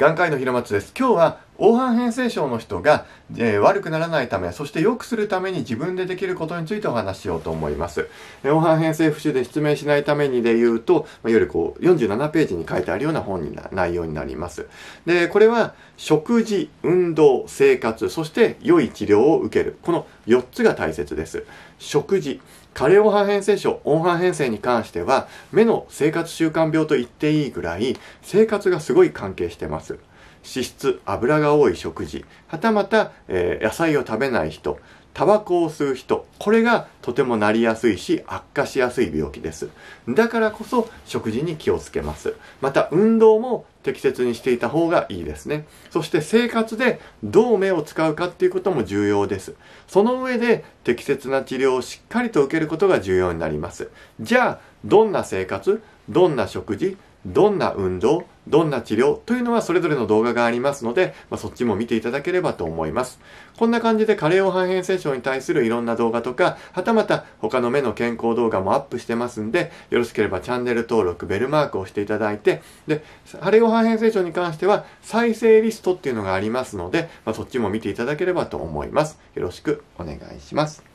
眼科医の平松です今日は黄斑変性症の人が、えー、悪くならないため、そして良くするために自分でできることについてお話しようと思います。え黄斑変性不腫で失明しないためにで言うと、まあ、いわゆるこう、47ページに書いてあるような本にな、内容になります。で、これは、食事、運動、生活、そして良い治療を受ける。この4つが大切です。食事。加齢黄斑変性症、黄斑変性に関しては、目の生活習慣病と言っていいぐらい、生活がすごい関係してます。脂質油が多い食事はたまた、えー、野菜を食べない人タバコを吸う人これがとてもなりやすいし悪化しやすい病気ですだからこそ食事に気をつけますまた運動も適切にしていた方がいいですねそして生活でどう目を使うかっていうことも重要ですその上で適切な治療をしっかりと受けることが重要になりますじゃあどんな生活どんな食事どんな運動どんな治療というのはそれぞれの動画がありますので、まあ、そっちも見ていただければと思います。こんな感じで加齢黄斑変性症に対するいろんな動画とか、はたまた他の目の健康動画もアップしてますんで、よろしければチャンネル登録、ベルマークをしていただいて、で、加齢黄斑変性症に関しては再生リストっていうのがありますので、まあ、そっちも見ていただければと思います。よろしくお願いします。